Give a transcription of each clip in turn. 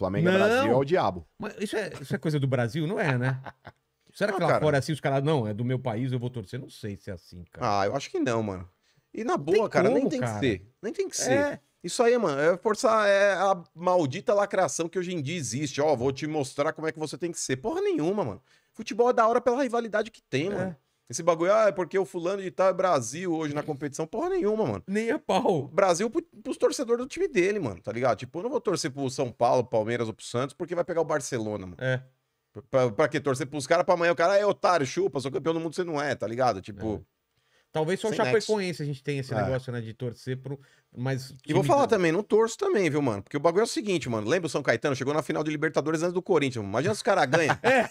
Flamengo não. é Brasil, é o diabo. Mas isso é, isso é coisa do Brasil? Não é, né? Será não, que lá cara. fora é assim os caras, não, é do meu país, eu vou torcer? Não sei se é assim, cara. Ah, eu acho que não, mano. E na boa, cara, como, nem tem cara. que ser. Nem tem que ser. É. Isso aí, mano, é forçar é a maldita lacração que hoje em dia existe. Ó, oh, vou te mostrar como é que você tem que ser. Porra nenhuma, mano. Futebol é da hora pela rivalidade que tem, é. mano. Esse bagulho, ah, é porque o fulano de tal é Brasil hoje na competição. Porra nenhuma, mano. Nem a é pau. Brasil pros torcedores do time dele, mano, tá ligado? Tipo, eu não vou torcer pro São Paulo, Palmeiras ou pro Santos, porque vai pegar o Barcelona, mano. É. Pra, pra quê? Torcer pros caras pra amanhã. O cara é otário, chupa, sou campeão do mundo, você não é, tá ligado? Tipo. É. Talvez só o Chapecoense a gente tem esse é. negócio, né, de torcer pro. Mas e vou falar não. também, não torço também, viu, mano? Porque o bagulho é o seguinte, mano. Lembra o São Caetano? Chegou na final de Libertadores antes do Corinthians. Mano. Imagina se os caras ganham. é.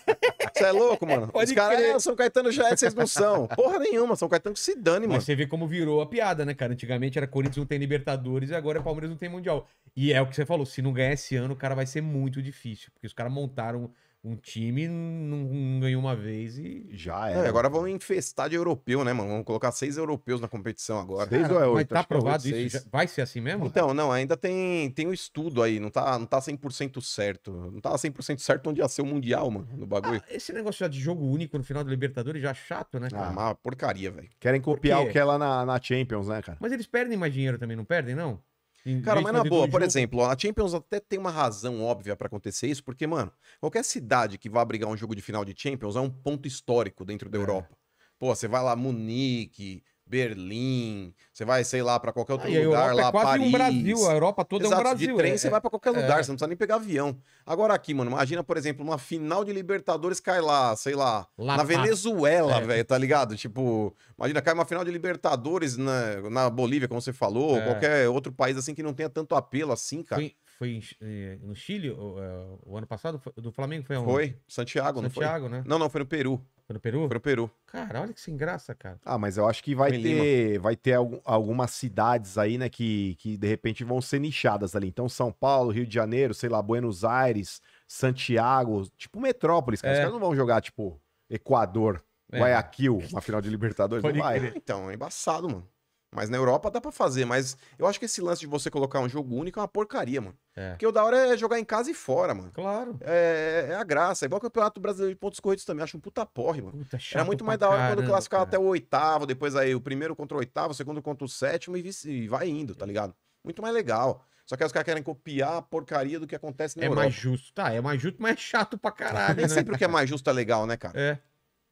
Você é louco, mano? É, pode Os caras é, ah, São Caetano já é, vocês não são. Porra nenhuma, São Caetano que se dane, mano. Mas você vê como virou a piada, né, cara? Antigamente era Corinthians não tem Libertadores e agora é Palmeiras não tem Mundial. E é o que você falou, se não ganhar esse ano, o cara vai ser muito difícil, porque os caras montaram um time não ganhou uma vez e. Já é, era. É, agora vão infestar de europeu, né, mano? Vamos colocar seis europeus na competição agora. Seis ou é oito? Mas tá é aprovado é isso? Já... Vai ser assim mesmo? Então, não, ainda tem, tem um estudo aí. Não tá, não tá 100% certo. Não tá 100% certo onde ia ser o Mundial, mano, no bagulho. Ah, esse negócio de jogo único no final do Libertadores já é chato, né? Cara? Ah, uma porcaria, velho. Querem copiar o que é lá na, na Champions, né, cara? Mas eles perdem mais dinheiro também, não perdem, não? Em Cara, mas na boa, por jogo... exemplo, a Champions até tem uma razão óbvia para acontecer isso, porque, mano, qualquer cidade que vá brigar um jogo de final de Champions é um ponto histórico dentro da é. Europa. Pô, você vai lá, Munique, Berlim, você vai, sei lá, para qualquer outro ah, lugar é lá, é quase Paris. Um Brasil, a Europa toda Exato, é um Brasil. De trem é, você vai para qualquer é. lugar, é. você não precisa nem pegar avião. Agora aqui, mano, imagina, por exemplo, uma final de Libertadores cai lá, sei lá, lá na Venezuela, é. velho, tá ligado? Tipo, imagina, cai uma final de Libertadores na, na Bolívia, como você falou, ou qualquer outro país assim que não tenha tanto apelo assim, cara. Foi, foi eh, no Chile o, eh, o ano passado? Foi, do Flamengo foi Foi, Santiago, Santiago não foi? Santiago, né? Não, não, foi no Peru. Foi no Peru? Foi no Peru. Cara, olha que sem graça, cara. Ah, mas eu acho que vai Foi ter, vai ter algum, algumas cidades aí, né, que, que de repente vão ser nichadas ali. Então, São Paulo, Rio de Janeiro, sei lá, Buenos Aires, Santiago, tipo metrópolis, cara. É. Os caras não vão jogar, tipo, Equador, é. Guayaquil, uma final de Libertadores, Pode não vai. Crer. Então, é embaçado, mano. Mas na Europa dá para fazer, mas eu acho que esse lance de você colocar um jogo único é uma porcaria, mano. É. Porque o da hora é jogar em casa e fora, mano. Claro. É, é, é a graça. É igual o Campeonato Brasileiro de Pontos Corridos também, acho um puta porre, mano. Puta, é Era muito mais da hora caramba, quando classificava até o oitavo, depois aí o primeiro contra o oitavo, o segundo contra o sétimo e, vice, e vai indo, tá ligado? Muito mais legal. Só que os caras querem copiar a porcaria do que acontece na é Europa. É mais justo, tá? É mais justo, mas é chato pra caralho. Nem né? sempre o que é mais justo é legal, né, cara? É.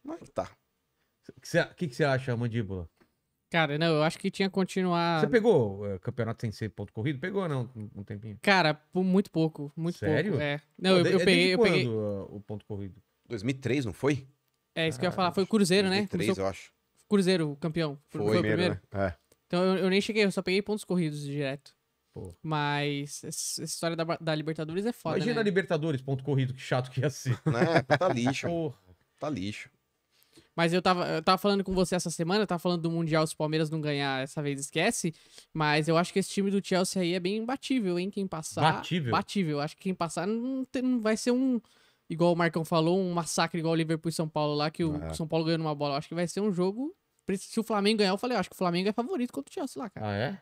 Mas tá. O que você acha, mandíbula? Cara, não, eu acho que tinha que continuar. Você pegou uh, campeonato sem ser ponto corrido? Pegou, não? Um tempinho? Cara, por muito pouco. Muito Sério? pouco. É. Não, é Pô, eu, peguei. eu quando, peguei... Uh, ah, o ponto corrido? 2003, não foi? É, isso ah, que eu ia falar. Foi o Cruzeiro, 2003, né? 2003, eu acho. Cruzeiro, campeão. Foi, foi o primeiro. Né? É. Então eu, eu, nem cheguei, eu só peguei pontos corridos direto. Pô. Mas essa história da, da, Libertadores é foda. Imagina né? a Libertadores, ponto corrido, que chato que ia ser. Né? Tá lixo. Porra. Tá lixo. Mas eu tava, eu tava falando com você essa semana, eu tava falando do Mundial se o Palmeiras não ganhar essa vez, esquece. Mas eu acho que esse time do Chelsea aí é bem imbatível, hein? Quem passar. Batível. Batível. Acho que quem passar não, tem, não vai ser um. Igual o Marcão falou, um massacre igual o Liverpool e São Paulo lá, que o é. São Paulo ganhou numa bola. Eu acho que vai ser um jogo. Se o Flamengo ganhar, eu falei, eu acho que o Flamengo é favorito contra o Chelsea lá, cara. Ah, é?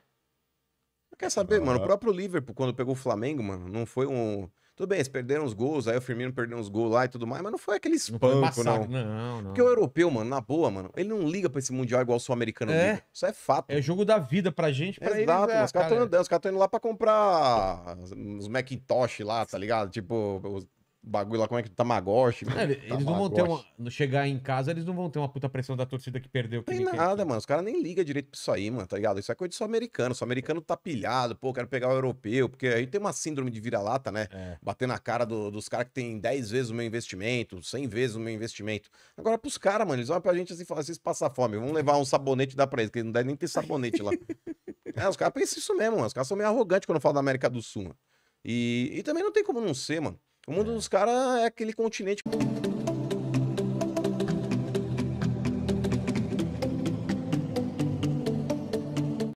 Quer saber, ah. mano? O próprio Liverpool, quando pegou o Flamengo, mano, não foi um. Tudo bem, eles perderam os gols, aí o Firmino perdeu uns gols lá e tudo mais, mas não foi aquele espanco, não. Não. não, não. Porque o europeu, mano, na boa, mano, ele não liga pra esse Mundial igual o sul-americano é. liga. Isso é fato. É jogo da vida pra gente, pra Exato, eles, é, é, os caras estão indo lá pra comprar os Macintosh lá, tá ligado? Tipo, os bagulho lá, como é que Tamagotchi. É, Magoshi eles não vão ter uma. Chegar em casa, eles não vão ter uma puta pressão da torcida que perdeu. Que Tem nada, quer. mano. Os caras nem ligam direito pra isso aí, mano, tá ligado? Isso é coisa de só americano. Só americano tá pilhado, pô, quero pegar o europeu. Porque aí tem uma síndrome de vira-lata, né? É. Bater na cara do, dos caras que tem 10 vezes o meu investimento, 100 vezes o meu investimento. Agora, pros caras, mano, eles olham pra gente assim e falam, assim, vocês passam fome, vamos levar um sabonete e dar pra eles, que não deve nem ter sabonete lá. é, os caras pensam isso mesmo, mano. Os caras são meio arrogantes quando falam da América do Sul, mano. E, e também não tem como não ser, mano. O mundo é. dos caras é aquele continente.